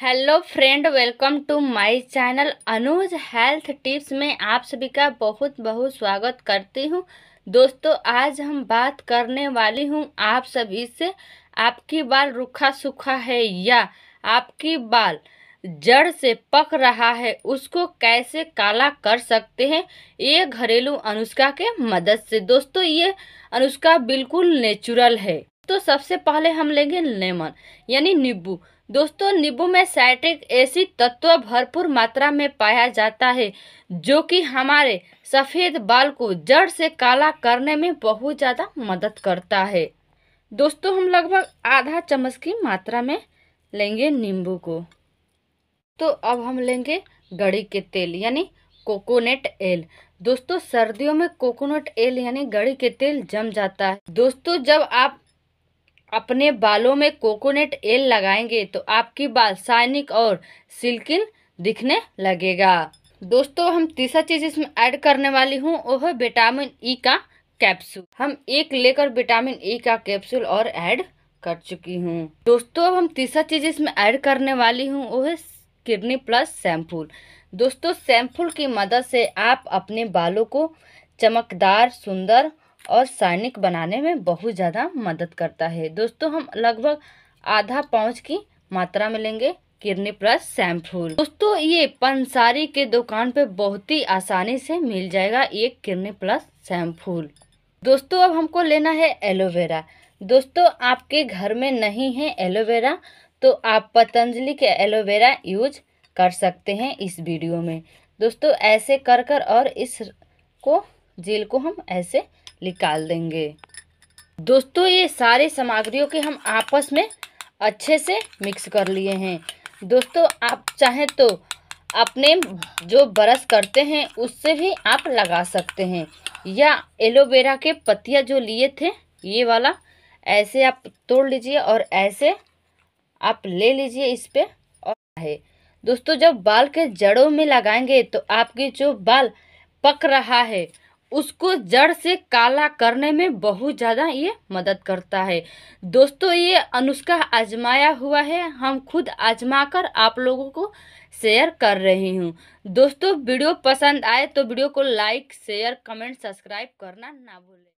hello friend welcome to my channel Anuj health tips में आप सभी का बहुत बहुत स्वागत करती हूं दोस्तों आज हम बात करने वाली हूं आप सभी से आपकी बाल रुखा सूखा है या आपकी बाल जड़ से पक रहा है उसको कैसे काला कर सकते हैं ये घरेलू अनुष्का के मदद से दोस्तों ये अनुष्का बिल्कुल नेचुरल है तो सबसे पहले हम लेंगे लेमन यानी नींबू दोस्तों नींबू में साइट्रिक एसिड तत्व भरपूर मात्रा में पाया जाता है जो कि हमारे सफ़ेद बाल को जड़ से काला करने में बहुत ज़्यादा मदद करता है दोस्तों हम लगभग आधा चम्मच की मात्रा में लेंगे नींबू को तो अब हम लेंगे गड़ी के तेल यानी कोकोनट एल दोस्तों सर्दियों में कोकोनट एल यानी गड़ी के तेल जम जाता है दोस्तों जब आप अपने बालों में कोकोनट एल लगाएंगे तो आपकी बाल साइनिक और सिल्किन दिखने लगेगा दोस्तों हम तीसरा चीज़ इसमें ऐड करने वाली हूँ वो है विटामिन ई का कैप्सूल हम एक लेकर विटामिन ई का कैप्सूल और ऐड कर चुकी हूँ दोस्तों अब हम तीसरा चीज़ इसमें ऐड करने वाली हूँ वो है किडनी प्लस शैम्पूल दोस्तों शैम्पूल की मदद से आप अपने बालों को चमकदार सुंदर और सैनिक बनाने में बहुत ज़्यादा मदद करता है दोस्तों हम लगभग आधा पाउच की मात्रा में लेंगे किडनी प्लस सैमफूल दोस्तों ये पंसारी के दुकान पे बहुत ही आसानी से मिल जाएगा एक किडनी प्लस सैमफूल दोस्तों अब हमको लेना है एलोवेरा दोस्तों आपके घर में नहीं है एलोवेरा तो आप पतंजलि के एलोवेरा यूज कर सकते हैं इस वीडियो में दोस्तों ऐसे कर कर और इस को जेल को हम ऐसे निकाल देंगे दोस्तों ये सारे सामग्रियों के हम आपस में अच्छे से मिक्स कर लिए हैं दोस्तों आप चाहें तो अपने जो ब्रश करते हैं उससे भी आप लगा सकते हैं या एलोवेरा के पत्तियाँ जो लिए थे ये वाला ऐसे आप तोड़ लीजिए और ऐसे आप ले लीजिए इस पर और है दोस्तों जब बाल के जड़ों में लगाएंगे तो आपकी जो बाल पक रहा है उसको जड़ से काला करने में बहुत ज़्यादा ये मदद करता है दोस्तों ये अनुष्का आजमाया हुआ है हम खुद आजमा कर आप लोगों को शेयर कर रही हूँ दोस्तों वीडियो पसंद आए तो वीडियो को लाइक शेयर कमेंट सब्सक्राइब करना ना भूलें